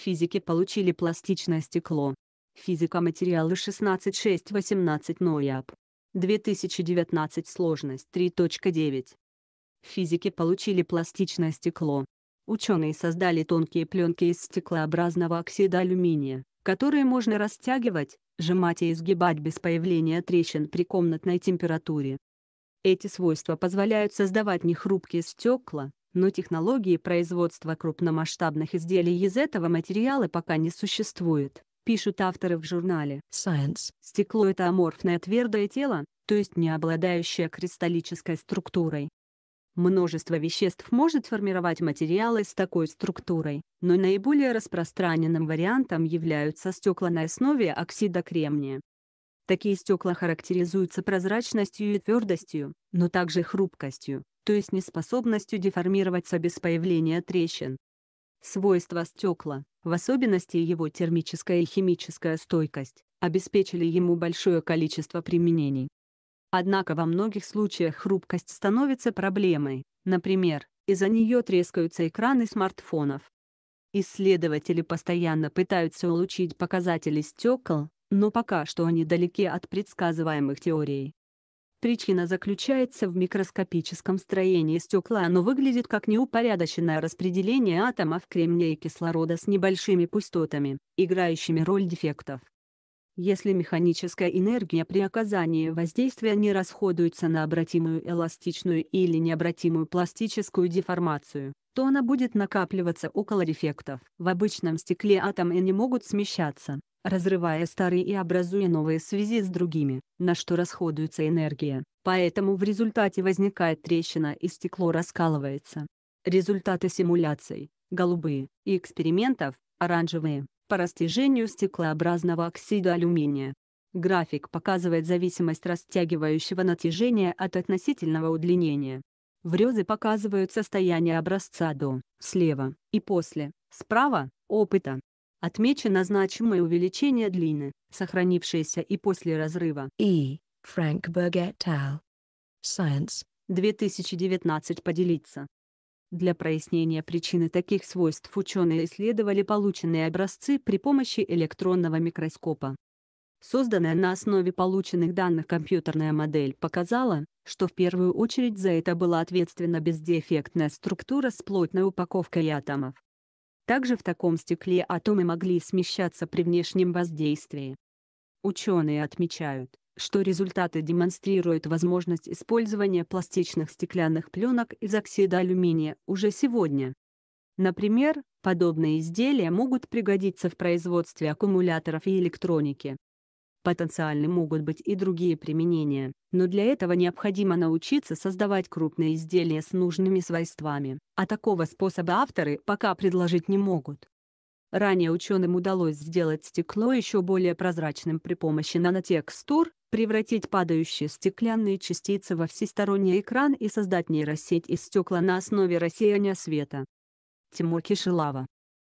Физики получили пластичное стекло. Физика материалы 16.6.18 НОЯП. 2019 сложность 3.9. Физики получили пластичное стекло. Ученые создали тонкие пленки из стеклообразного оксида алюминия, которые можно растягивать, сжимать и изгибать без появления трещин при комнатной температуре. Эти свойства позволяют создавать нехрупкие стекла, но технологии производства крупномасштабных изделий из этого материала пока не существует, пишут авторы в журнале Science. Стекло — это аморфное твердое тело, то есть не обладающее кристаллической структурой. Множество веществ может формировать материалы с такой структурой, но наиболее распространенным вариантом являются стекла на основе оксида кремния. Такие стекла характеризуются прозрачностью и твердостью, но также хрупкостью, то есть неспособностью деформироваться без появления трещин. Свойства стекла, в особенности его термическая и химическая стойкость, обеспечили ему большое количество применений. Однако во многих случаях хрупкость становится проблемой, например, из-за нее трескаются экраны смартфонов. Исследователи постоянно пытаются улучшить показатели стекол, но пока что они далеки от предсказываемых теорий. Причина заключается в микроскопическом строении стекла. Оно выглядит как неупорядоченное распределение атомов кремния и кислорода с небольшими пустотами, играющими роль дефектов. Если механическая энергия при оказании воздействия не расходуется на обратимую эластичную или необратимую пластическую деформацию, то она будет накапливаться около дефектов. В обычном стекле атомы не могут смещаться, разрывая старые и образуя новые связи с другими, на что расходуется энергия, поэтому в результате возникает трещина и стекло раскалывается. Результаты симуляций – голубые, и экспериментов – оранжевые, по растяжению стеклообразного оксида алюминия. График показывает зависимость растягивающего натяжения от относительного удлинения. Врезы показывают состояние образца до, слева, и после, справа, опыта, Отмечено значимое увеличение длины, сохранившееся и после разрыва. И. Фрэнк Бергет al. Science. 2019 поделиться. Для прояснения причины таких свойств ученые исследовали полученные образцы при помощи электронного микроскопа. Созданная на основе полученных данных компьютерная модель показала, что в первую очередь за это была ответственна бездефектная структура с плотной упаковкой атомов. Также в таком стекле атомы могли смещаться при внешнем воздействии. Ученые отмечают, что результаты демонстрируют возможность использования пластичных стеклянных пленок из оксида алюминия уже сегодня. Например, подобные изделия могут пригодиться в производстве аккумуляторов и электроники. Потенциально могут быть и другие применения, но для этого необходимо научиться создавать крупные изделия с нужными свойствами, а такого способа авторы пока предложить не могут. Ранее ученым удалось сделать стекло еще более прозрачным при помощи нанотекстур, превратить падающие стеклянные частицы во всесторонний экран и создать нейросеть из стекла на основе рассеяния света. Тимур Кишилава